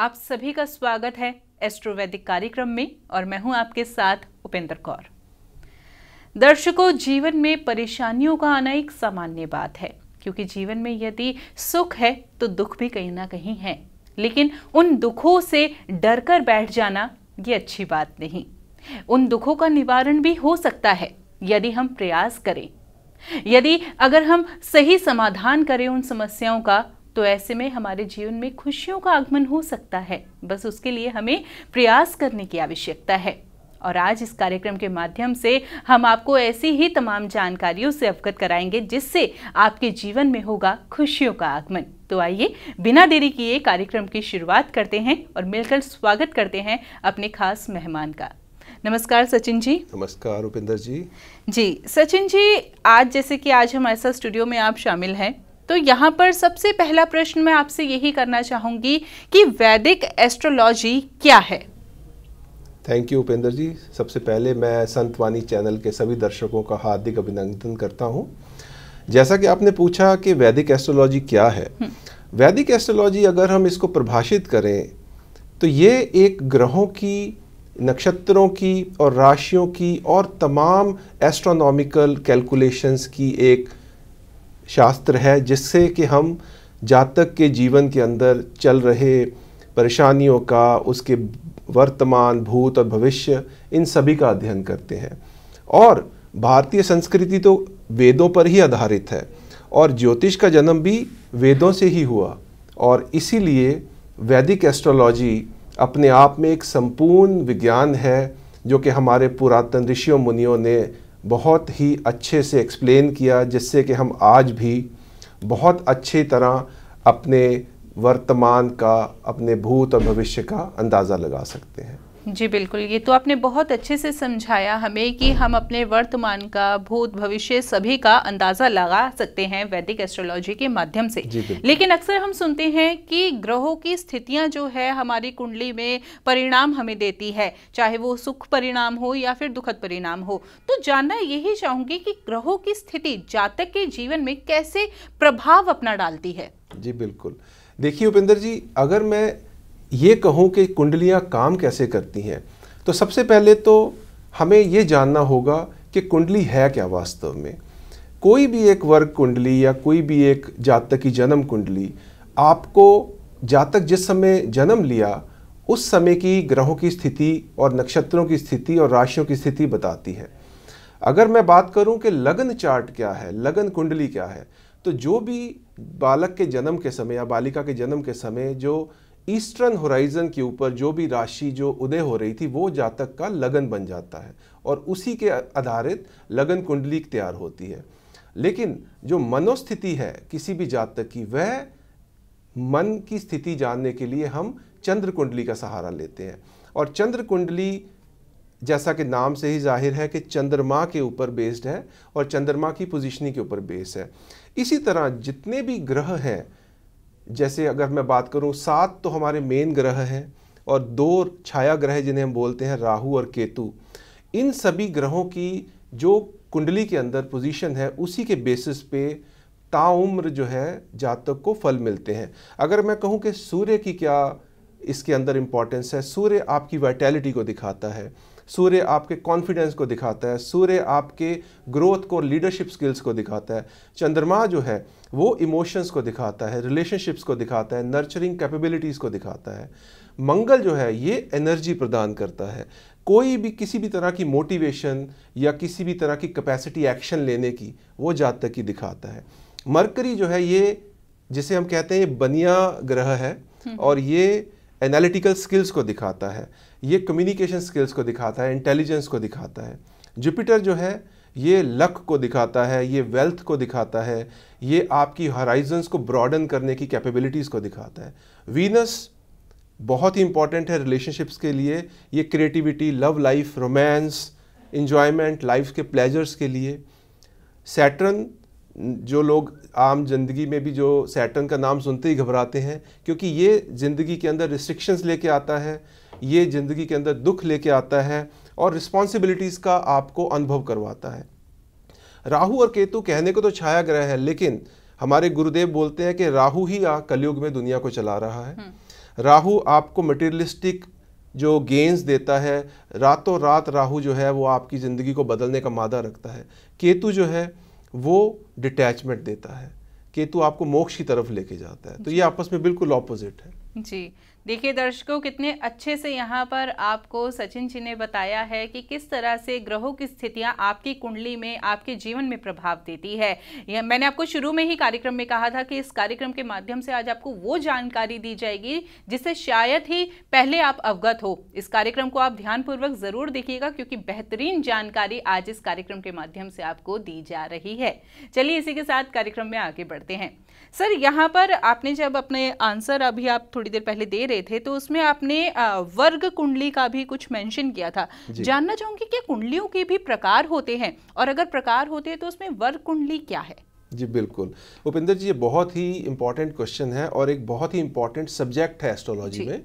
आप सभी का स्वागत है एस्ट्रोवैदिक कार्यक्रम में और मैं हूं आपके साथ उपेंद्र कौर दर्शकों जीवन में परेशानियों का आना एक सामान्य बात है क्योंकि जीवन में यदि सुख है तो दुख भी कहीं ना कहीं है लेकिन उन दुखों से डर कर बैठ जाना ये अच्छी बात नहीं उन दुखों का निवारण भी हो सकता है यदि हम प्रयास करें यदि अगर हम सही समाधान करें उन समस्याओं का तो ऐसे में हमारे जीवन में खुशियों का आगमन हो सकता है बस उसके लिए हमें प्रयास करने की आवश्यकता है और आज इस कार्यक्रम के माध्यम से हम आपको ऐसी ही तमाम जानकारियों से अवगत कराएंगे जिससे आपके जीवन में होगा खुशियों का आगमन तो आइए बिना देरी किए कार्यक्रम की शुरुआत करते हैं और मिलकर स्वागत करते हैं अपने खास मेहमान का नमस्कार सचिन जी नमस्कार उपेंद्र जी जी सचिन जी आज जैसे कि आज हमारे साथ स्टूडियो में आप शामिल हैं तो यहाँ पर सबसे पहला प्रश्न मैं आपसे यही करना चाहूँगी कि वैदिक एस्ट्रोलॉजी क्या है थैंक यू उपेंद्र जी सबसे पहले मैं संत वाणी चैनल के सभी दर्शकों का हार्दिक अभिनंदन करता हूँ जैसा कि आपने पूछा कि वैदिक एस्ट्रोलॉजी क्या है हम्म। वैदिक एस्ट्रोलॉजी अगर हम इसको परिभाषित करें तो ये एक ग्रहों की नक्षत्रों की और राशियों की और तमाम एस्ट्रोनॉमिकल कैलकुलेशंस की एक शास्त्र है जिससे कि हम जातक के जीवन के अंदर चल रहे परेशानियों का उसके वर्तमान भूत और भविष्य इन सभी का अध्ययन करते हैं और भारतीय संस्कृति तो वेदों पर ही आधारित है और ज्योतिष का जन्म भी वेदों से ही हुआ और इसीलिए वैदिक एस्ट्रोलॉजी अपने आप में एक संपूर्ण विज्ञान है जो कि हमारे पुरातन ऋषियों मुनियों ने बहुत ही अच्छे से एक्सप्लेन किया जिससे कि हम आज भी बहुत अच्छी तरह अपने वर्तमान का अपने भूत और भविष्य का अंदाज़ा लगा सकते हैं जी बिल्कुल ये तो आपने बहुत अच्छे से समझाया हमें कि हम अपने वर्तमान का भूत भविष्य सभी का अंदाज़ा लगा सकते हैं वैदिक एस्ट्रोलॉजी के माध्यम से लेकिन अक्सर हम सुनते हैं कि ग्रहों की स्थितियां जो है हमारी कुंडली में परिणाम हमें देती है चाहे वो सुख परिणाम हो या फिर दुखद परिणाम हो तो जानना यही चाहूंगी कि ग्रहों की स्थिति जातक के जीवन में कैसे प्रभाव अपना डालती है जी बिल्कुल देखिए उपेंद्र जी अगर मैं ये कहूँ कि कुंडलियाँ काम कैसे करती हैं तो सबसे पहले तो हमें ये जानना होगा कि कुंडली है क्या वास्तव में कोई भी एक वर्ग कुंडली या कोई भी एक जातक की जन्म कुंडली आपको जातक जिस समय जन्म लिया उस समय की ग्रहों की स्थिति और नक्षत्रों की स्थिति और राशियों की स्थिति बताती है अगर मैं बात करूं कि लगन चार्ट क्या है लगन कुंडली क्या है तो जो भी बालक के जन्म के समय या बालिका के जन्म के समय जो ईस्टर्न होराइज़न के ऊपर जो भी राशि जो उदय हो रही थी वो जातक का लगन बन जाता है और उसी के आधारित लगन कुंडली तैयार होती है लेकिन जो मनोस्थिति है किसी भी जातक की वह मन की स्थिति जानने के लिए हम चंद्र कुंडली का सहारा लेते हैं और चंद्र कुंडली जैसा कि नाम से ही जाहिर है कि चंद्रमा के ऊपर बेस्ड है और चंद्रमा की पोजिशनिंग के ऊपर बेस्ड है इसी तरह जितने भी ग्रह हैं जैसे अगर मैं बात करूँ सात तो हमारे मेन ग्रह हैं और दो छाया ग्रह जिन्हें हम बोलते हैं राहु और केतु इन सभी ग्रहों की जो कुंडली के अंदर पोजीशन है उसी के बेसिस पे ताउम्र जो है जातक को फल मिलते हैं अगर मैं कहूँ कि सूर्य की क्या इसके अंदर इम्पॉर्टेंस है सूर्य आपकी वाइटैलिटी को दिखाता है सूर्य आपके कॉन्फिडेंस को दिखाता है सूर्य आपके ग्रोथ को लीडरशिप स्किल्स को दिखाता है चंद्रमा जो है वो इमोशंस को दिखाता है रिलेशनशिप्स को दिखाता है नर्चरिंग कैपेबिलिटीज़ को दिखाता है मंगल जो है ये एनर्जी प्रदान करता है कोई भी किसी भी तरह की मोटिवेशन या किसी भी तरह की कैपेसिटी एक्शन लेने की वो जातक की दिखाता है मरकरी जो है ये जिसे हम कहते हैं बनिया ग्रह है हम्म। और ये एनालिटिकल स्किल्स को दिखाता है ये कम्युनिकेशन स्किल्स को दिखाता है इंटेलिजेंस को दिखाता है जुपिटर जो है ये लक को दिखाता है ये वेल्थ को दिखाता है ये आपकी हराइजन्स को ब्रॉडन करने की कैपेबिलिटीज़ को दिखाता है वीनस बहुत ही इंपॉर्टेंट है रिलेशनशिप्स के लिए ये creativity love life romance enjoyment life के प्लेजर्स के लिए सैटर्न जो लोग आम जिंदगी में भी जो सैटर्न का नाम सुनते ही घबराते हैं क्योंकि ये ज़िंदगी के अंदर रिस्ट्रिक्शंस लेके आता है ये ज़िंदगी के अंदर दुख लेके आता है और रिस्पॉन्सिबिलिटीज़ का आपको अनुभव करवाता है राहु और केतु कहने को तो छाया ग्रह है लेकिन हमारे गुरुदेव बोलते हैं कि राहु ही आ कलयुग में दुनिया को चला रहा है हम्म। राहु आपको मटेरियलिस्टिक जो गेंस देता है रातों रात राहु जो है वो आपकी ज़िंदगी को बदलने का मादा रखता है केतु जो है वो डिटैचमेंट देता है केतु आपको मोक्ष की तरफ लेके जाता है तो ये आपस में बिल्कुल ऑपोजिट है जी देखिए दर्शकों कितने अच्छे से यहाँ पर आपको सचिन जी ने बताया है कि किस तरह से ग्रहों की स्थितियाँ आपकी कुंडली में आपके जीवन में प्रभाव देती है यह मैंने आपको शुरू में ही कार्यक्रम में कहा था कि इस कार्यक्रम के माध्यम से आज आपको वो जानकारी दी जाएगी जिससे शायद ही पहले आप अवगत हो इस कार्यक्रम को आप ध्यानपूर्वक ज़रूर देखिएगा क्योंकि बेहतरीन जानकारी आज इस कार्यक्रम के माध्यम से आपको दी जा रही है चलिए इसी के साथ कार्यक्रम में आगे बढ़ते हैं सर यहाँ पर आपने जब अपने आंसर अभी आप थोड़ी देर पहले दे रहे थे तो उसमें आपने वर्ग कुंडली का भी कुछ मेंशन किया था जानना चाहूंगी कि कुंडलियों के भी प्रकार होते हैं और अगर प्रकार होते हैं तो उसमें वर्ग कुंडली क्या है जी बिल्कुल उपेंद्र जी ये बहुत ही इंपॉर्टेंट क्वेश्चन है और एक बहुत ही इंपॉर्टेंट सब्जेक्ट है एस्ट्रोलॉजी में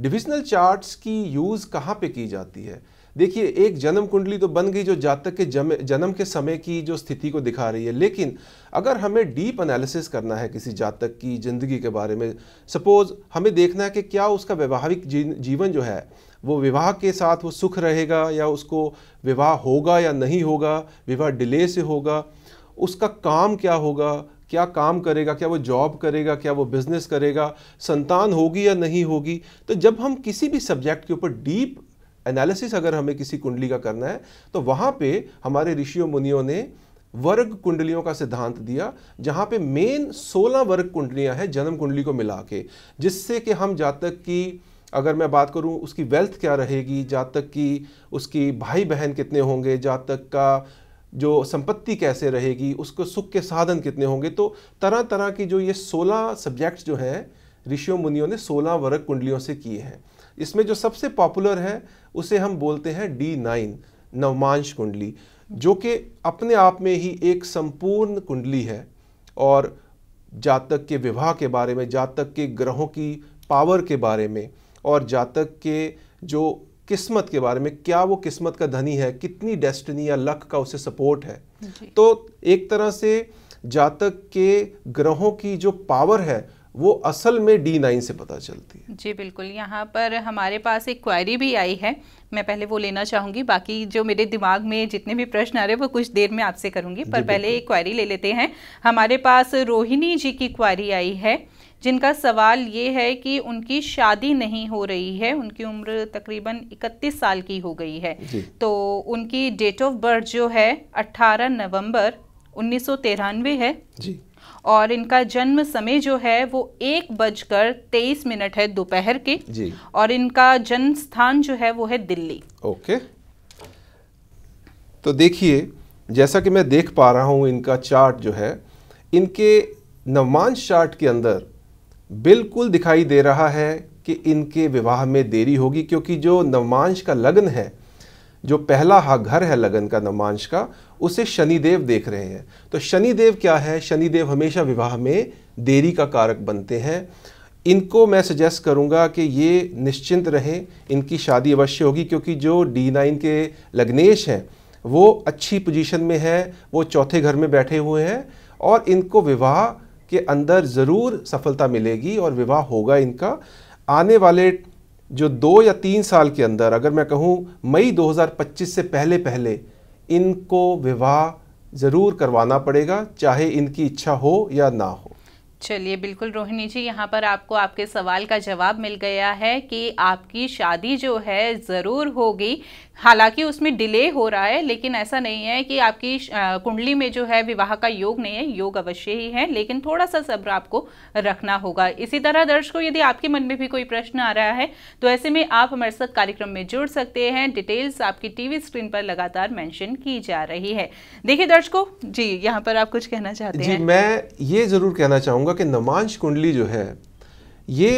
डिविजनल चार्ट्स की यूज़ कहाँ पे की जाती है देखिए एक जन्म कुंडली तो बन गई जो जातक के जन्म के समय की जो स्थिति को दिखा रही है लेकिन अगर हमें डीप एनालिसिस करना है किसी जातक की ज़िंदगी के बारे में सपोज़ हमें देखना है कि क्या उसका वैवाहिक जीवन जो है वो विवाह के साथ वो सुख रहेगा या उसको विवाह होगा या नहीं होगा विवाह डिले से होगा उसका काम क्या होगा क्या काम करेगा क्या वो जॉब करेगा क्या वो बिजनेस करेगा संतान होगी या नहीं होगी तो जब हम किसी भी सब्जेक्ट के ऊपर डीप एनालिसिस अगर हमें किसी कुंडली का करना है तो वहाँ पे हमारे ऋषियों मुनियों ने वर्ग कुंडलियों का सिद्धांत दिया जहाँ पे मेन 16 वर्ग कुंडलियाँ हैं जन्म कुंडली को मिला के जिससे कि हम जातक की अगर मैं बात करूं उसकी वेल्थ क्या रहेगी जातक की उसकी भाई बहन कितने होंगे जातक का जो संपत्ति कैसे रहेगी उसको सुख के साधन कितने होंगे तो तरह तरह की जो ये 16 सब्जेक्ट्स जो हैं ऋषियों मुनियों ने 16 वर्ग कुंडलियों से किए हैं इसमें जो सबसे पॉपुलर है उसे हम बोलते हैं डी नाइन नवमांश कुंडली जो कि अपने आप में ही एक संपूर्ण कुंडली है और जातक के विवाह के बारे में जातक के ग्रहों की पावर के बारे में और जातक के जो किस्मत के बारे में क्या वो किस्मत का धनी है कितनी डेस्टिनी या लक का उसे सपोर्ट है तो एक तरह से जातक के ग्रहों की जो पावर है वो असल में डी नाइन से पता चलती है जी बिल्कुल यहाँ पर हमारे पास एक क्वायरी भी आई है मैं पहले वो लेना चाहूँगी बाकी जो मेरे दिमाग में जितने भी प्रश्न आ रहे हैं वो कुछ देर में आपसे करूँगी पर पहले एक क्वायरी ले लेते हैं हमारे पास रोहिणी जी की क्वायरी आई है जिनका सवाल ये है कि उनकी शादी नहीं हो रही है उनकी उम्र तकरीबन 31 साल की हो गई है तो उनकी डेट ऑफ बर्थ जो है 18 नवंबर उन्नीस है जी और इनका जन्म समय जो है वो एक बजकर तेईस मिनट है दोपहर के जी और इनका जन्म स्थान जो है वो है दिल्ली ओके तो देखिए जैसा कि मैं देख पा रहा हूं इनका चार्ट जो है इनके नवमांश चार्ट के अंदर बिल्कुल दिखाई दे रहा है कि इनके विवाह में देरी होगी क्योंकि जो नवमांश का लग्न है जो पहला हा घर है लगन का नवमांश का उसे शनिदेव देख रहे हैं तो शनिदेव क्या है शनिदेव हमेशा विवाह में देरी का कारक बनते हैं इनको मैं सजेस्ट करूंगा कि ये निश्चिंत रहें इनकी शादी अवश्य होगी क्योंकि जो डी नाइन के लग्नेश हैं वो अच्छी पोजीशन में है वो चौथे घर में बैठे हुए हैं और इनको विवाह के अंदर ज़रूर सफलता मिलेगी और विवाह होगा इनका आने वाले जो दो या तीन साल के अंदर अगर मैं कहूँ मई 2025 से पहले पहले इनको विवाह ज़रूर करवाना पड़ेगा चाहे इनकी इच्छा हो या ना हो चलिए बिल्कुल रोहिणी जी यहाँ पर आपको आपके सवाल का जवाब मिल गया है कि आपकी शादी जो है ज़रूर होगी हालांकि उसमें डिले हो रहा है लेकिन ऐसा नहीं है कि आपकी कुंडली में जो है विवाह का योग नहीं है योग अवश्य ही है लेकिन थोड़ा सा सब्र आपको रखना होगा इसी तरह दर्शकों यदि आपके मन में भी कोई प्रश्न आ रहा है तो ऐसे में आप हमारे साथ कार्यक्रम में जुड़ सकते हैं डिटेल्स आपकी टीवी स्क्रीन पर लगातार मैंशन की जा रही है देखिए दर्शकों जी यहाँ पर आप कुछ कहना चाहते जी, हैं जी मैं ये ज़रूर कहना चाहूँगा कि नमांश कुंडली जो है ये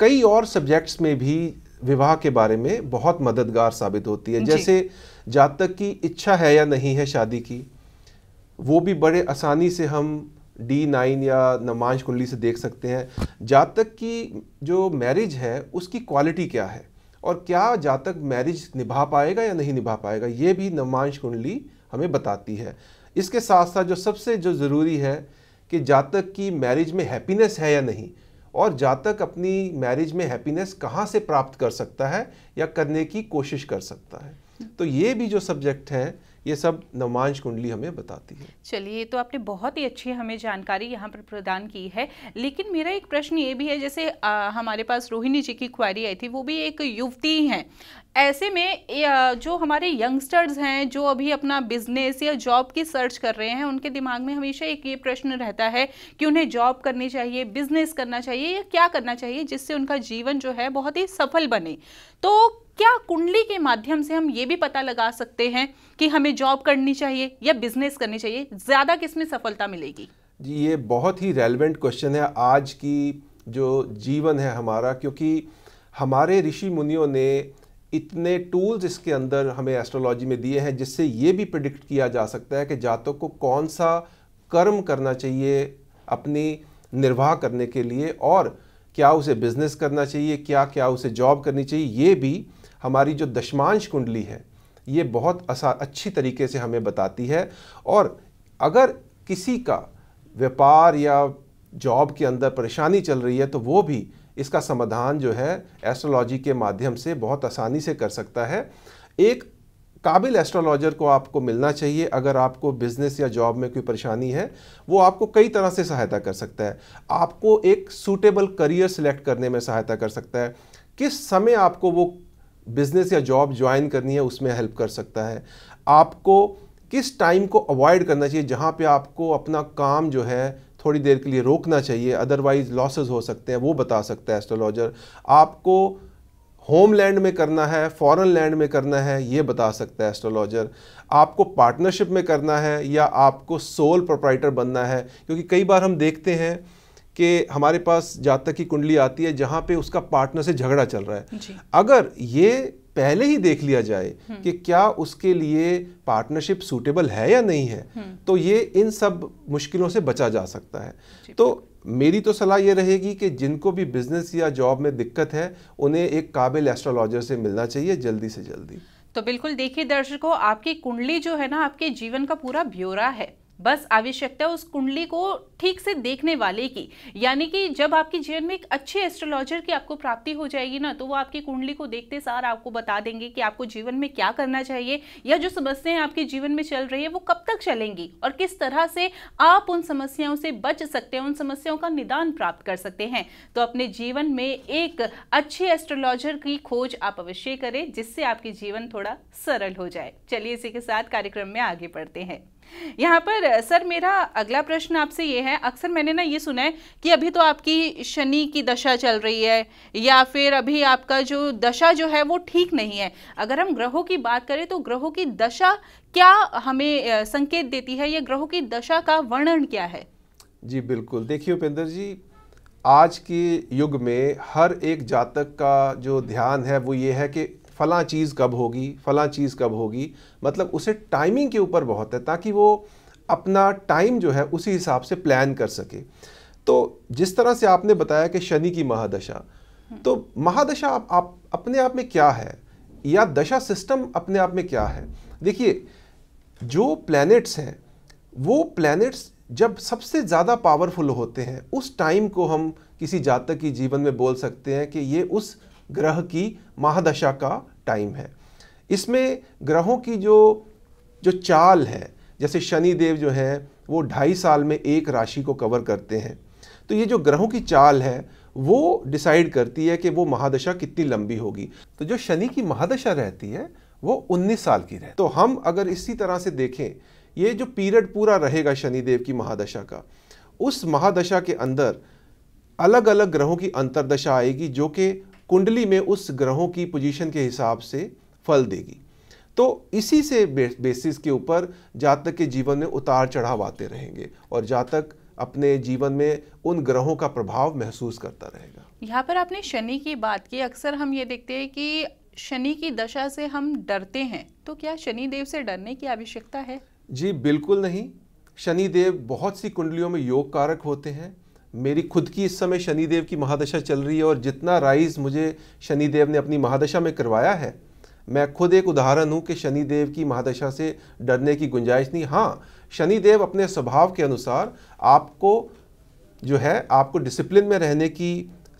कई और सब्जेक्ट्स में भी विवाह के बारे में बहुत मददगार साबित होती है जैसे जातक की इच्छा है या नहीं है शादी की वो भी बड़े आसानी से हम डी नाइन या नमांश कुंडली से देख सकते हैं जातक की जो मैरिज है उसकी क्वालिटी क्या है और क्या जातक मैरिज निभा पाएगा या नहीं निभा पाएगा ये भी नमांश कुंडली हमें बताती है इसके साथ साथ जो सबसे जो ज़रूरी है कि जातक की मैरिज में हैप्पीनेस है या नहीं और जातक अपनी मैरिज में हैप्पीनेस कहाँ से प्राप्त कर सकता है या करने की कोशिश कर सकता है तो ये भी जो सब्जेक्ट है ये सब नवमांश कुंडली हमें बताती है चलिए तो आपने बहुत ही अच्छी हमें जानकारी यहाँ पर प्रदान की है लेकिन मेरा एक प्रश्न ये भी है जैसे आ, हमारे पास रोहिणी जी की क्वारी आई थी वो भी एक युवती हैं ऐसे में जो हमारे यंगस्टर्स हैं जो अभी अपना बिजनेस या जॉब की सर्च कर रहे हैं उनके दिमाग में हमेशा एक ये प्रश्न रहता है कि उन्हें जॉब करनी चाहिए बिजनेस करना चाहिए या क्या करना चाहिए जिससे उनका जीवन जो है बहुत ही सफल बने तो क्या कुंडली के माध्यम से हम ये भी पता लगा सकते हैं कि हमें जॉब करनी चाहिए या बिजनेस करनी चाहिए ज़्यादा किस में सफलता मिलेगी जी ये बहुत ही रेलिवेंट क्वेश्चन है आज की जो जीवन है हमारा क्योंकि हमारे ऋषि मुनियों ने इतने टूल्स इसके अंदर हमें एस्ट्रोलॉजी में दिए हैं जिससे ये भी प्रिडिक्ट किया जा सकता है कि जातक को कौन सा कर्म करना चाहिए अपनी निर्वाह करने के लिए और क्या उसे बिजनेस करना चाहिए क्या क्या उसे जॉब करनी चाहिए ये भी हमारी जो दशमांश कुंडली है ये बहुत असा अच्छी तरीके से हमें बताती है और अगर किसी का व्यापार या जॉब के अंदर परेशानी चल रही है तो वो भी इसका समाधान जो है एस्ट्रोलॉजी के माध्यम से बहुत आसानी से कर सकता है एक काबिल एस्ट्रोलॉजर को आपको मिलना चाहिए अगर आपको बिजनेस या जॉब में कोई परेशानी है वो आपको कई तरह से सहायता कर सकता है आपको एक सूटेबल करियर सेलेक्ट करने में सहायता कर सकता है किस समय आपको वो बिजनेस या जॉब ज्वाइन करनी है उसमें हेल्प कर सकता है आपको किस टाइम को अवॉइड करना चाहिए जहाँ पे आपको अपना काम जो है थोड़ी देर के लिए रोकना चाहिए अदरवाइज़ लॉसेज हो सकते हैं वो बता सकता है एस्ट्रोलॉजर आपको होम लैंड में करना है फॉरेन लैंड में करना है ये बता सकता है एस्ट्रोलॉजर आपको पार्टनरशिप में करना है या आपको सोल प्रोप्राइटर बनना है क्योंकि कई बार हम देखते हैं कि हमारे पास जातक की कुंडली आती है जहाँ पे उसका पार्टनर से झगड़ा चल रहा है अगर ये पहले ही देख लिया जाए हम्म। कि क्या उसके लिए पार्टनरशिप सूटेबल है या नहीं है हम्म। तो ये इन सब मुश्किलों से बचा जा सकता है तो मेरी तो सलाह ये रहेगी कि जिनको भी बिजनेस या जॉब में दिक्कत है उन्हें एक काबिल एस्ट्रोलॉजर से मिलना चाहिए जल्दी से जल्दी तो बिल्कुल देखिए दर्शकों आपकी कुंडली जो है ना आपके जीवन का पूरा ब्यौरा है बस आवश्यकता उस कुंडली को ठीक से देखने वाले की यानी कि जब आपके जीवन में एक अच्छे एस्ट्रोलॉजर की आपको प्राप्ति हो जाएगी ना तो वो आपकी कुंडली को देखते सार आपको बता देंगे कि आपको जीवन में क्या करना चाहिए या जो समस्याएं आपके जीवन में चल रही है वो कब तक चलेंगी और किस तरह से आप उन समस्याओं से बच सकते हैं उन समस्याओं का निदान प्राप्त कर सकते हैं तो अपने जीवन में एक अच्छे एस्ट्रोलॉजर की खोज आप अवश्य करें जिससे आपके जीवन थोड़ा सरल हो जाए चलिए इसी के साथ कार्यक्रम में आगे बढ़ते हैं यहाँ पर सर मेरा अगला प्रश्न आपसे ये है अक्सर मैंने ना ये सुना है कि अभी तो आपकी शनि की दशा चल रही है या फिर अभी आपका जो दशा जो है वो ठीक नहीं है अगर हम ग्रहों की बात करें तो ग्रहों की दशा क्या हमें संकेत देती है या ग्रहों की दशा का वर्णन क्या है जी बिल्कुल देखिए उपेंद्र जी आज के युग में हर एक जातक का जो ध्यान है वो ये है कि फ़ला चीज़ कब होगी फ़ला चीज़ कब होगी मतलब उसे टाइमिंग के ऊपर बहुत है ताकि वो अपना टाइम जो है उसी हिसाब से प्लान कर सके तो जिस तरह से आपने बताया कि शनि की महादशा हम्म। तो महादशा आप, आप अपने आप में क्या है या दशा सिस्टम अपने आप में क्या है देखिए जो प्लैनेट्स हैं वो प्लैनेट्स जब सबसे ज़्यादा पावरफुल होते हैं उस टाइम को हम किसी जातक की जीवन में बोल सकते हैं कि ये उस ग्रह की महादशा का टाइम है इसमें ग्रहों की जो जो चाल है जैसे शनि देव जो है वो ढाई साल में एक राशि को कवर करते हैं तो ये जो ग्रहों की चाल है वो डिसाइड करती है कि वो महादशा कितनी लंबी होगी तो जो शनि की महादशा रहती है वो 19 साल की रहती है तो हम अगर इसी तरह से देखें ये जो पीरियड पूरा रहेगा शनिदेव की महादशा का उस महादशा के अंदर अलग अलग ग्रहों की अंतरदशा आएगी जो कि कुंडली में उस ग्रहों की पोजीशन के हिसाब से फल देगी तो इसी से बेसिस के ऊपर जातक के जीवन में उतार चढ़ाव आते रहेंगे और जातक अपने जीवन में उन ग्रहों का प्रभाव महसूस करता रहेगा यहाँ पर आपने शनि की बात की अक्सर हम ये देखते हैं कि शनि की दशा से हम डरते हैं तो क्या शनि देव से डरने की आवश्यकता है जी बिल्कुल नहीं शनि देव बहुत सी कुंडलियों में योग कारक होते हैं मेरी खुद की इस समय शनिदेव की महादशा चल रही है और जितना राइज मुझे शनिदेव ने अपनी महादशा में करवाया है मैं खुद एक उदाहरण हूँ कि शनिदेव की महादशा से डरने की गुंजाइश नहीं हाँ शनिदेव अपने स्वभाव के अनुसार आपको जो है आपको डिसिप्लिन में रहने की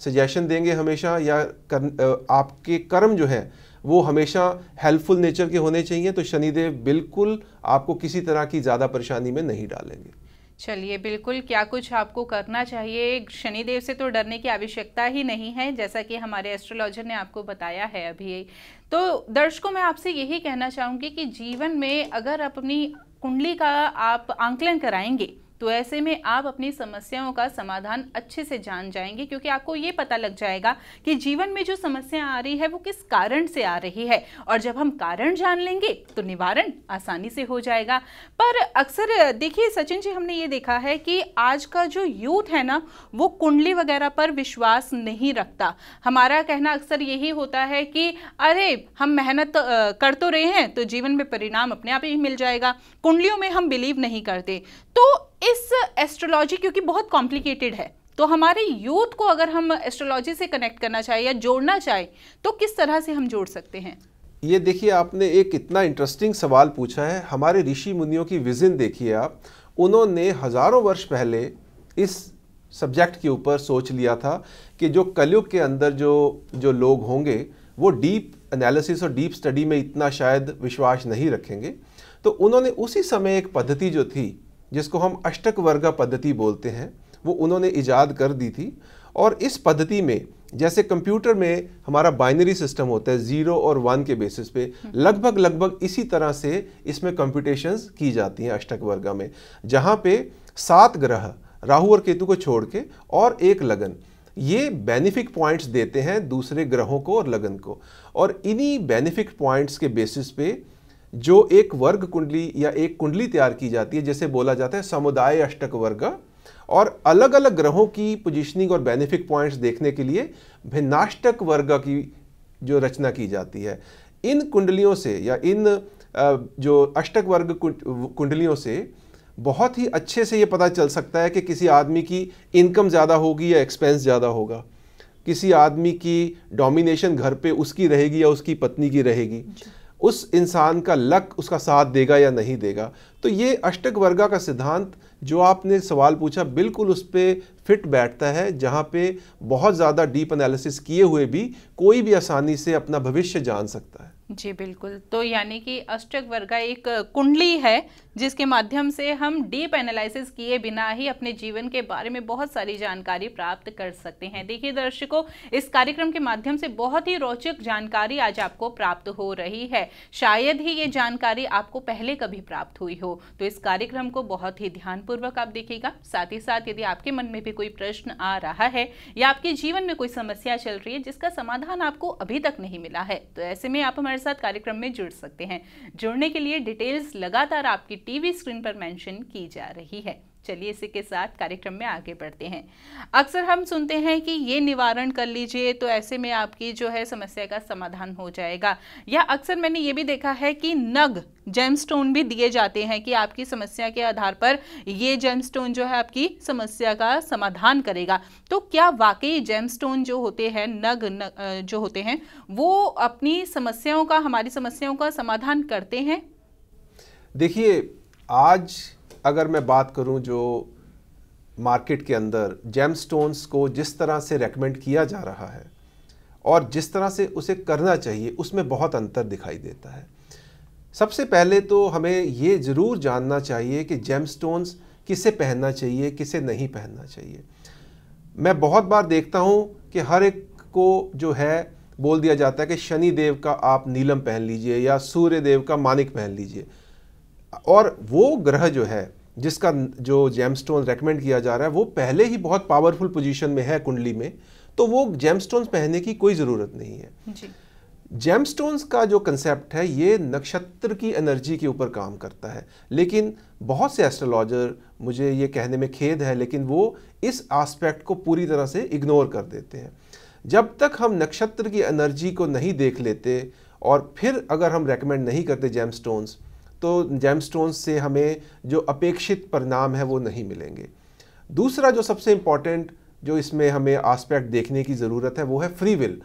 सजेशन देंगे हमेशा या कर, आपके कर्म जो है वो हमेशा हेल्पफुल नेचर के होने चाहिए तो शनिदेव बिल्कुल आपको किसी तरह की ज़्यादा परेशानी में नहीं डालेंगे चलिए बिल्कुल क्या कुछ आपको करना चाहिए शनिदेव से तो डरने की आवश्यकता ही नहीं है जैसा कि हमारे एस्ट्रोलॉजर ने आपको बताया है अभी तो दर्शकों मैं आपसे यही कहना चाहूँगी कि जीवन में अगर अपनी कुंडली का आप आंकलन कराएंगे तो ऐसे में आप अपनी समस्याओं का समाधान अच्छे से जान जाएंगे क्योंकि आपको ये पता लग जाएगा कि जीवन में जो समस्या आ रही है वो किस कारण से आ रही है और जब हम कारण जान लेंगे तो निवारण आसानी से हो जाएगा पर अक्सर देखिए सचिन जी हमने ये देखा है कि आज का जो यूथ है ना वो कुंडली वगैरह पर विश्वास नहीं रखता हमारा कहना अक्सर यही होता है कि अरे हम मेहनत कर तो रहे हैं तो जीवन में परिणाम अपने आप ही मिल जाएगा कुंडलियों में हम बिलीव नहीं करते तो इस एस्ट्रोलॉजी क्योंकि बहुत कॉम्प्लिकेटेड है तो हमारे यूथ को अगर हम एस्ट्रोलॉजी से कनेक्ट करना चाहें या जोड़ना चाहें तो किस तरह से हम जोड़ सकते हैं ये देखिए आपने एक इतना इंटरेस्टिंग सवाल पूछा है हमारे ऋषि मुनियों की विजन देखिए आप उन्होंने हजारों वर्ष पहले इस सब्जेक्ट के ऊपर सोच लिया था कि जो कलयुग के अंदर जो जो लोग होंगे वो डीप एनालिसिस और डीप स्टडी में इतना शायद विश्वास नहीं रखेंगे तो उन्होंने उसी समय एक पद्धति जो थी जिसको हम अष्टक वर्गा पद्धति बोलते हैं वो उन्होंने ईजाद कर दी थी और इस पद्धति में जैसे कंप्यूटर में हमारा बाइनरी सिस्टम होता है ज़ीरो और वन के बेसिस पे लगभग लगभग इसी तरह से इसमें कंप्यूटेशंस की जाती हैं अष्टक वर्गा में जहाँ पे सात ग्रह राहु और केतु को छोड़ के और एक लगन ये बेनिफिक पॉइंट्स देते हैं दूसरे ग्रहों को और लगन को और इन्हीं बेनिफिक पॉइंट्स के बेसिस पे जो एक वर्ग कुंडली या एक कुंडली तैयार की जाती है जैसे बोला जाता है समुदाय अष्टक वर्ग और अलग अलग ग्रहों की पोजिशनिंग और बेनिफिक पॉइंट्स देखने के लिए भिन्नाष्टक वर्ग की जो रचना की जाती है इन कुंडलियों से या इन जो अष्टक वर्ग कुंडलियों से बहुत ही अच्छे से ये पता चल सकता है कि किसी आदमी की इनकम ज़्यादा होगी या एक्सपेंस ज़्यादा होगा किसी आदमी की डोमिनेशन घर पे उसकी रहेगी या उसकी पत्नी की रहेगी उस इंसान का लक उसका साथ देगा या नहीं देगा तो ये अष्टक वर्गा का सिद्धांत जो आपने सवाल पूछा बिल्कुल उस पर फिट बैठता है जहाँ पे बहुत ज़्यादा डीप एनालिसिस किए हुए भी कोई भी आसानी से अपना भविष्य जान सकता है जी बिल्कुल तो यानी कि अष्टक वर्गा एक कुंडली है जिसके माध्यम से हम डीप एनालिसिस किए बिना ही अपने जीवन के बारे में बहुत सारी जानकारी प्राप्त कर सकते हैं देखिए दर्शकों इस कार्यक्रम के माध्यम से बहुत ही रोचक जानकारी आज आपको प्राप्त हो रही है शायद ही ये जानकारी आपको पहले कभी प्राप्त हुई हो तो इस कार्यक्रम को बहुत ही ध्यानपूर्वक आप देखिएगा साथ ही साथ यदि आपके मन में भी कोई प्रश्न आ रहा है या आपके जीवन में कोई समस्या चल रही है जिसका समाधान आपको अभी तक नहीं मिला है तो ऐसे में आप हमारे हमारे साथ कार्यक्रम में जुड़ सकते हैं जुड़ने के लिए डिटेल्स लगातार आपकी टीवी स्क्रीन पर मैंशन की जा रही है चलिए इसी के साथ कार्यक्रम में आगे बढ़ते हैं अक्सर हम सुनते हैं कि ये निवारण कर लीजिए तो ऐसे में आपकी जो है समस्या का समाधान हो जाएगा या अक्सर मैंने ये भी देखा है कि नग जेमस्टोन भी दिए जाते हैं कि आपकी समस्या के आधार पर ये जेमस्टोन जो है आपकी समस्या का समाधान करेगा तो क्या वाकई जेमस्टोन जो होते हैं नग, नग जो होते हैं वो अपनी समस्याओं का हमारी समस्याओं का समाधान करते हैं देखिए आज अगर मैं बात करूं जो मार्केट के अंदर जेम स्टोन्स को जिस तरह से रेकमेंड किया जा रहा है और जिस तरह से उसे करना चाहिए उसमें बहुत अंतर दिखाई देता है सबसे पहले तो हमें ये ज़रूर जानना चाहिए कि जेम स्टोन्स किसे पहनना चाहिए किसे नहीं पहनना चाहिए मैं बहुत बार देखता हूँ कि हर एक को जो है बोल दिया जाता है कि शनि देव का आप नीलम पहन लीजिए या सूर्य देव का मानिक पहन लीजिए और वो ग्रह जो है जिसका जो जेमस्टोन रेकमेंड किया जा रहा है वो पहले ही बहुत पावरफुल पोजीशन में है कुंडली में तो वो जेमस्टोन पहनने की कोई ज़रूरत नहीं है जेमस्टोन्स का जो कंसेप्ट है ये नक्षत्र की एनर्जी के ऊपर काम करता है लेकिन बहुत से एस्ट्रोलॉजर मुझे ये कहने में खेद है लेकिन वो इस आस्पेक्ट को पूरी तरह से इग्नोर कर देते हैं जब तक हम नक्षत्र की एनर्जी को नहीं देख लेते और फिर अगर हम रेकमेंड नहीं करते स्टोन्स तो जेम से हमें जो अपेक्षित परिणाम है वो नहीं मिलेंगे दूसरा जो सबसे इम्पॉर्टेंट जो इसमें हमें आस्पेक्ट देखने की ज़रूरत है वो है फ्री विल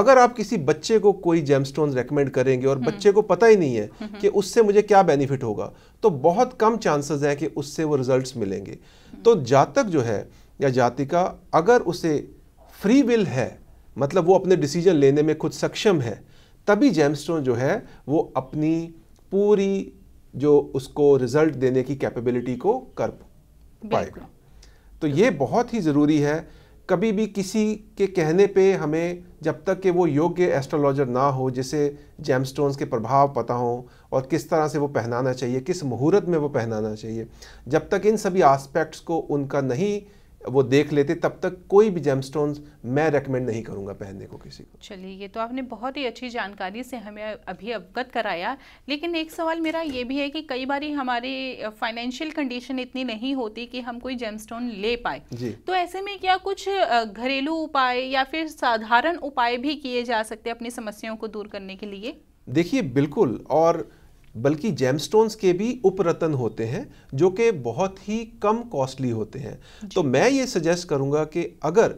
अगर आप किसी बच्चे को कोई जेमस्टोन रेकमेंड करेंगे और हम्म। बच्चे को पता ही नहीं है हम्म, हम्म। कि उससे मुझे क्या बेनिफिट होगा तो बहुत कम चांसेस हैं कि उससे वो रिजल्ट्स मिलेंगे तो जातक जो है या जातिका अगर उसे फ्री विल है मतलब वो अपने डिसीजन लेने में खुद सक्षम है तभी जेमस्टोन जो है वो अपनी पूरी जो उसको रिजल्ट देने की कैपेबिलिटी को कर पाएगा तो ये बहुत ही ज़रूरी है कभी भी किसी के कहने पे हमें जब तक कि वो योग्य एस्ट्रोलॉजर ना हो जिसे जेमस्टोन्स के प्रभाव पता हो और किस तरह से वो पहनाना चाहिए किस मुहूर्त में वो पहनाना चाहिए जब तक इन सभी आस्पेक्ट्स को उनका नहीं वो देख लेते तब तक कोई भी जेम मैं रेकमेंड नहीं करूंगा पहनने को किसी को चलिए ये तो आपने बहुत ही अच्छी जानकारी से हमें अभी अवगत कराया लेकिन एक सवाल मेरा ये भी है कि कई बार हमारी फाइनेंशियल कंडीशन इतनी नहीं होती कि हम कोई जेम ले पाए तो ऐसे में क्या कुछ घरेलू उपाय या फिर साधारण उपाय भी किए जा सकते हैं अपनी समस्याओं को दूर करने के लिए देखिए बिल्कुल और बल्कि जेमस्टोन्स के भी उपरतन होते हैं जो कि बहुत ही कम कॉस्टली होते हैं तो मैं ये सजेस्ट करूँगा कि अगर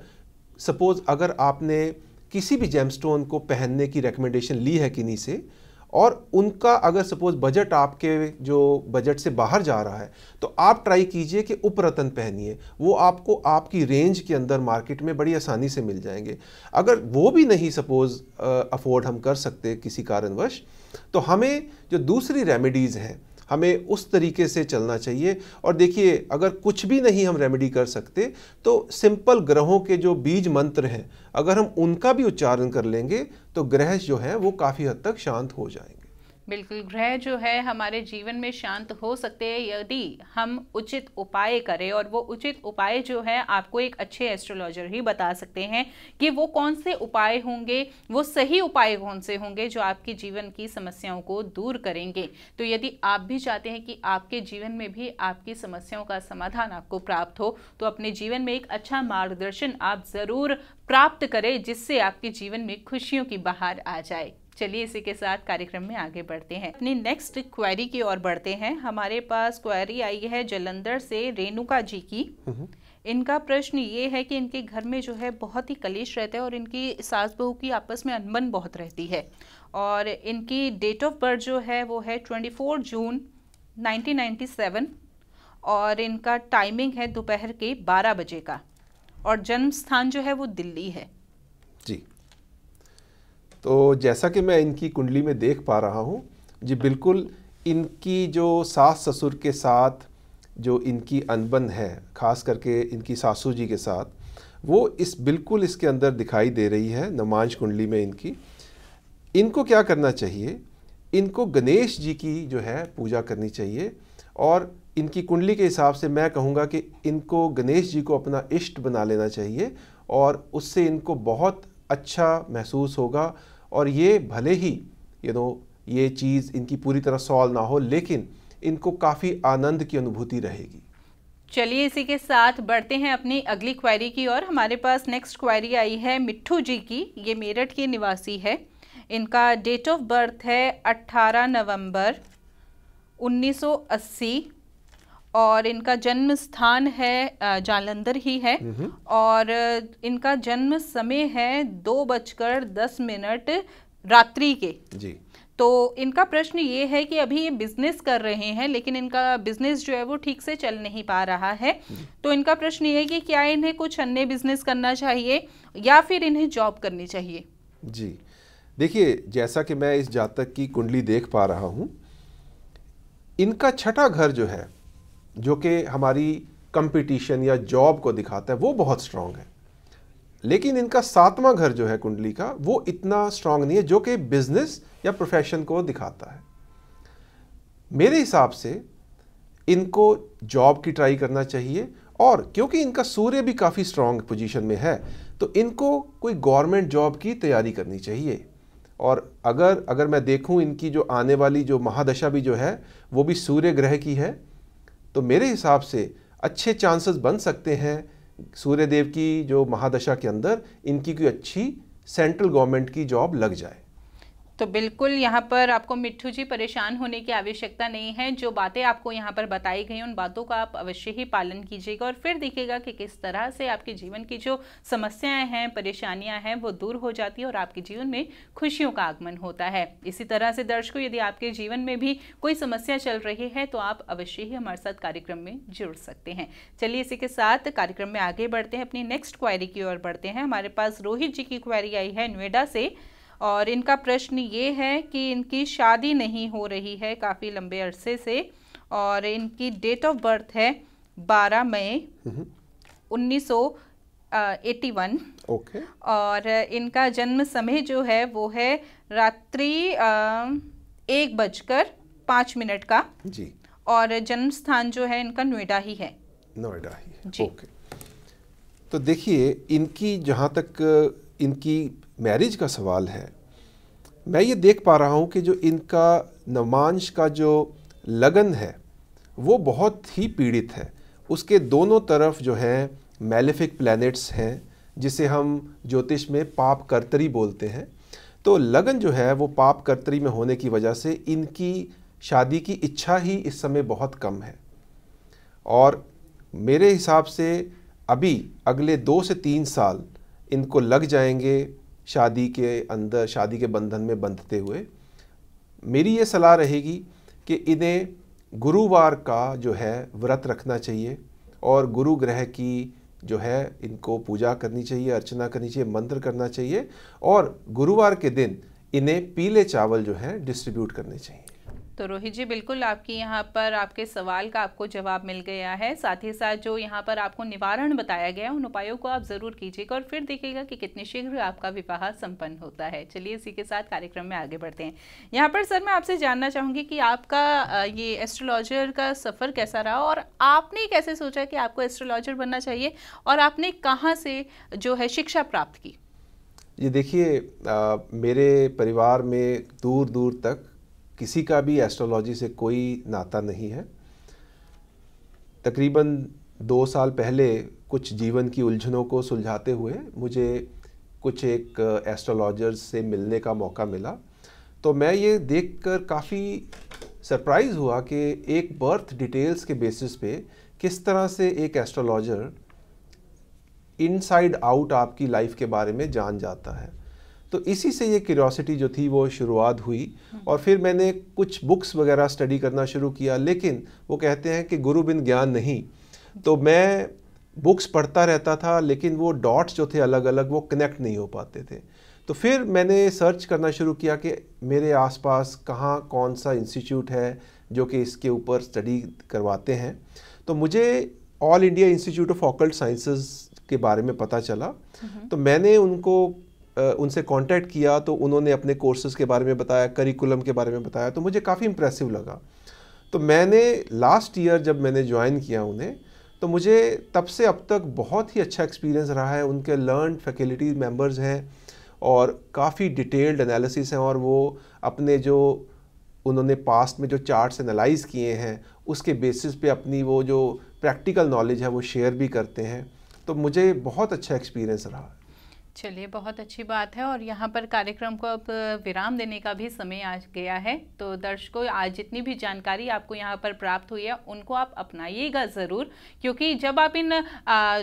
सपोज़ अगर आपने किसी भी जेमस्टोन को पहनने की रिकमेंडेशन ली है किन्हीं से और उनका अगर सपोज बजट आपके जो बजट से बाहर जा रहा है तो आप ट्राई कीजिए कि उपरतन पहनिए वो आपको आपकी रेंज के अंदर मार्केट में बड़ी आसानी से मिल जाएंगे अगर वो भी नहीं सपोज अफोर्ड हम कर सकते किसी कारणवश तो हमें जो दूसरी रेमेडीज़ हैं हमें उस तरीके से चलना चाहिए और देखिए अगर कुछ भी नहीं हम रेमेडी कर सकते तो सिंपल ग्रहों के जो बीज मंत्र हैं अगर हम उनका भी उच्चारण कर लेंगे तो ग्रह जो हैं वो काफ़ी हद तक शांत हो जाएंगे बिल्कुल ग्रह जो है हमारे जीवन में शांत हो सकते हैं यदि हम उचित उपाय करें और वो उचित उपाय जो है आपको एक अच्छे एस्ट्रोलॉजर ही बता सकते हैं कि वो कौन से उपाय होंगे वो सही उपाय कौन से होंगे जो आपके जीवन की समस्याओं को दूर करेंगे तो यदि आप भी चाहते हैं कि आपके जीवन में भी आपकी समस्याओं का समाधान आपको प्राप्त हो तो अपने जीवन में एक अच्छा मार्गदर्शन आप ज़रूर प्राप्त करें जिससे आपके जीवन में खुशियों की बहार आ जाए चलिए इसी के साथ कार्यक्रम में आगे बढ़ते हैं अपनी नेक्स्ट क्वेरी की ओर बढ़ते हैं हमारे पास क्वेरी आई है जलंधर से रेणुका जी की हम्म। इनका प्रश्न ये है कि इनके घर में जो है बहुत ही कलेश रहता है और इनकी सास बहू की आपस में अनबन बहुत रहती है और इनकी डेट ऑफ बर्थ जो है वो है 24 जून 1997 और इनका टाइमिंग है दोपहर के 12 बजे का और जन्म स्थान जो है वो दिल्ली है जी तो जैसा कि मैं इनकी कुंडली में देख पा रहा हूँ जी बिल्कुल इनकी जो सास ससुर के साथ जो इनकी अनबन है ख़ास करके इनकी सासू जी के साथ वो इस बिल्कुल इसके अंदर दिखाई दे रही है नमांश कुंडली में इनकी इनको क्या करना चाहिए इनको गणेश जी की जो है पूजा करनी चाहिए और इनकी कुंडली के हिसाब से मैं कहूँगा कि इनको गणेश जी को अपना इष्ट बना लेना चाहिए और उससे इनको बहुत अच्छा महसूस होगा और ये भले ही यू नो ये चीज़ इनकी पूरी तरह सॉल्व ना हो लेकिन इनको काफ़ी आनंद की अनुभूति रहेगी चलिए इसी के साथ बढ़ते हैं अपनी अगली क्वायरी की ओर हमारे पास नेक्स्ट क्वायरी आई है मिट्ठू जी की ये मेरठ के निवासी है इनका डेट ऑफ बर्थ है 18 नवंबर और इनका जन्म स्थान है जालंधर ही है और इनका जन्म समय है दो बजकर दस मिनट रात्रि के जी तो इनका प्रश्न ये है कि अभी ये बिजनेस कर रहे हैं लेकिन इनका बिजनेस जो है वो ठीक से चल नहीं पा रहा है तो इनका प्रश्न ये है कि क्या इन्हें कुछ अन्य बिजनेस करना चाहिए या फिर इन्हें जॉब करनी चाहिए जी देखिए जैसा कि मैं इस जातक की कुंडली देख पा रहा हूँ इनका छठा घर जो है जो कि हमारी कंपटीशन या जॉब को दिखाता है वो बहुत स्ट्रांग है लेकिन इनका सातवां घर जो है कुंडली का वो इतना स्ट्रांग नहीं है जो कि बिजनेस या प्रोफेशन को दिखाता है मेरे हिसाब से इनको जॉब की ट्राई करना चाहिए और क्योंकि इनका सूर्य भी काफ़ी स्ट्रांग पोजीशन में है तो इनको कोई गवर्नमेंट जॉब की तैयारी करनी चाहिए और अगर अगर मैं देखूं इनकी जो आने वाली जो महादशा भी जो है वो भी सूर्य ग्रह की है तो मेरे हिसाब से अच्छे चांसेस बन सकते हैं सूर्यदेव की जो महादशा के अंदर इनकी कोई अच्छी सेंट्रल गवर्नमेंट की जॉब लग जाए तो बिल्कुल यहाँ पर आपको मिट्ठू जी परेशान होने की आवश्यकता नहीं है जो बातें आपको यहाँ पर बताई गई उन बातों का आप अवश्य ही पालन कीजिएगा और फिर देखिएगा कि किस तरह से आपके जीवन की जो समस्याएं हैं परेशानियां हैं वो दूर हो जाती है और आपके जीवन में खुशियों का आगमन होता है इसी तरह से दर्शकों यदि आपके जीवन में भी कोई समस्या चल रही है तो आप अवश्य ही हमारे साथ कार्यक्रम में जुड़ सकते हैं चलिए इसी के साथ कार्यक्रम में आगे बढ़ते हैं अपनी नेक्स्ट क्वायरी की ओर बढ़ते हैं हमारे पास रोहित जी की क्वायरी आई है नोएडा से और इनका प्रश्न ये है कि इनकी शादी नहीं हो रही है काफ़ी लंबे अरसे से और इनकी डेट ऑफ बर्थ है 12 मई हम्म। उन्नीस सौ ओके और इनका जन्म समय जो है वो है रात्रि एक बजकर पाँच मिनट का जी और जन्म स्थान जो है इनका नोएडा ही है नोएडा ही है। जी ओके तो देखिए इनकी जहाँ तक इनकी मैरिज का सवाल है मैं ये देख पा रहा हूँ कि जो इनका नमांश का जो लगन है वो बहुत ही पीड़ित है उसके दोनों तरफ जो हैं मेलिफिक प्लैनेट्स हैं जिसे हम ज्योतिष में पाप कर्तरी बोलते हैं तो लगन जो है वो पाप कर्तरी में होने की वजह से इनकी शादी की इच्छा ही इस समय बहुत कम है और मेरे हिसाब से अभी अगले दो से तीन साल इनको लग जाएंगे शादी के अंदर शादी के बंधन में बंधते हुए मेरी ये सलाह रहेगी कि इन्हें गुरुवार का जो है व्रत रखना चाहिए और गुरु ग्रह की जो है इनको पूजा करनी चाहिए अर्चना करनी चाहिए मंत्र करना चाहिए और गुरुवार के दिन इन्हें पीले चावल जो है डिस्ट्रीब्यूट करने चाहिए तो रोहित जी बिल्कुल आपकी यहाँ पर आपके सवाल का आपको जवाब मिल गया है साथ ही साथ जो यहाँ पर आपको निवारण बताया गया है उन उपायों को आप ज़रूर कीजिएगा और फिर देखिएगा कि कितने शीघ्र आपका विवाह संपन्न होता है चलिए इसी के साथ कार्यक्रम में आगे बढ़ते हैं यहाँ पर सर मैं आपसे जानना चाहूँगी कि आपका ये एस्ट्रोलॉजर का सफ़र कैसा रहा और आपने कैसे सोचा कि आपको एस्ट्रोलॉजर बनना चाहिए और आपने कहाँ से जो है शिक्षा प्राप्त की ये देखिए मेरे परिवार में दूर दूर तक किसी का भी एस्ट्रोलॉजी से कोई नाता नहीं है तकरीबन दो साल पहले कुछ जीवन की उलझनों को सुलझाते हुए मुझे कुछ एक एस्ट्रोलॉजर से मिलने का मौका मिला तो मैं ये देखकर काफ़ी सरप्राइज हुआ कि एक बर्थ डिटेल्स के बेसिस पे किस तरह से एक एस्ट्रोलॉजर इनसाइड आउट आपकी लाइफ के बारे में जान जाता है तो इसी से ये क्यूरोसिटी जो थी वो शुरुआत हुई और फिर मैंने कुछ बुक्स वगैरह स्टडी करना शुरू किया लेकिन वो कहते हैं कि गुरु बिन ज्ञान नहीं तो मैं बुक्स पढ़ता रहता था लेकिन वो डॉट्स जो थे अलग अलग वो कनेक्ट नहीं हो पाते थे तो फिर मैंने सर्च करना शुरू किया कि मेरे आसपास कहाँ कौन सा इंस्टीट्यूट है जो कि इसके ऊपर स्टडी करवाते हैं तो मुझे All India Institute of Occult Sciences के बारे में पता चला हम्म। तो मैंने उनको उनसे कांटेक्ट किया तो उन्होंने अपने कोर्सेज़ के बारे में बताया करिकुलम के बारे में बताया तो मुझे काफ़ी इम्प्रेसिव लगा तो मैंने लास्ट ईयर जब मैंने ज्वाइन किया उन्हें तो मुझे तब से अब तक बहुत ही अच्छा एक्सपीरियंस रहा है उनके लर्न फैकल्टी मेम्बर्स हैं और काफ़ी डिटेल्ड एनालिसिस हैं और वो अपने जो उन्होंने पास्ट में जो चार्ट्स एनालाइज किए हैं उसके बेसिस पे अपनी वो जो प्रैक्टिकल नॉलेज है वो शेयर भी करते हैं तो मुझे बहुत अच्छा एक्सपीरियंस रहा चलिए बहुत अच्छी बात है और यहाँ पर कार्यक्रम को अब विराम देने का भी समय आ गया है तो दर्शकों आज जितनी भी जानकारी आपको यहाँ पर प्राप्त हुई है उनको आप अपनाइएगा ज़रूर क्योंकि जब आप इन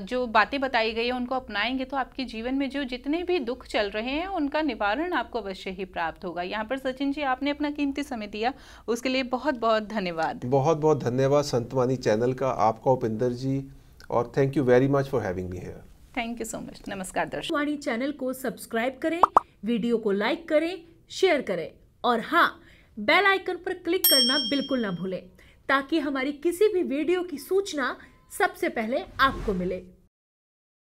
जो बातें बताई गई हैं उनको अपनाएंगे तो आपके जीवन में जो जितने भी दुख चल रहे हैं उनका निवारण आपको अवश्य ही प्राप्त होगा यहाँ पर सचिन जी आपने अपना कीमती समय दिया उसके लिए बहुत बहुत धन्यवाद बहुत बहुत धन्यवाद संतवानी चैनल का आपका उपेंद्र जी और thank you very much for having me here thank you so much नमस्कार दर्शक वाणी चैनल को सब्सक्राइब करें वीडियो को लाइक करें शेयर करें और हाँ बेल आइकन पर क्लिक करना बिल्कुल ना भूलें ताकि हमारी किसी भी वीडियो की सूचना सबसे पहले आपको मिले